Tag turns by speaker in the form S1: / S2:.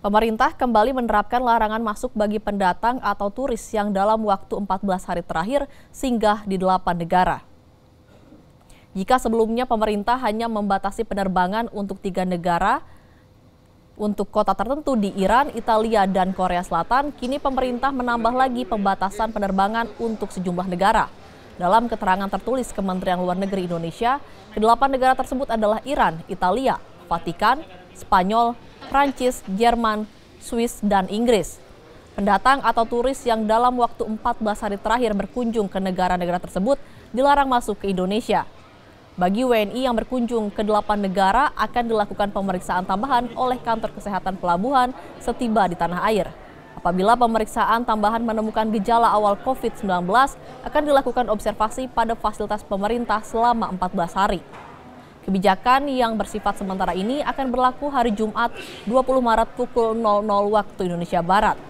S1: Pemerintah kembali menerapkan larangan masuk bagi pendatang atau turis yang dalam waktu 14 hari terakhir singgah di delapan negara. Jika sebelumnya pemerintah hanya membatasi penerbangan untuk tiga negara, untuk kota tertentu di Iran, Italia, dan Korea Selatan, kini pemerintah menambah lagi pembatasan penerbangan untuk sejumlah negara. Dalam keterangan tertulis Kementerian Luar Negeri Indonesia, kedelapan negara tersebut adalah Iran, Italia, Vatikan, Spanyol, Prancis, Jerman, Swiss, dan Inggris. Pendatang atau turis yang dalam waktu 14 hari terakhir berkunjung ke negara-negara tersebut dilarang masuk ke Indonesia. Bagi WNI yang berkunjung ke delapan negara akan dilakukan pemeriksaan tambahan oleh kantor kesehatan pelabuhan setiba di tanah air. Apabila pemeriksaan tambahan menemukan gejala awal COVID-19, akan dilakukan observasi pada fasilitas pemerintah selama 14 hari. Kebijakan yang bersifat sementara ini akan berlaku hari Jumat 20 Maret pukul 00 waktu Indonesia Barat.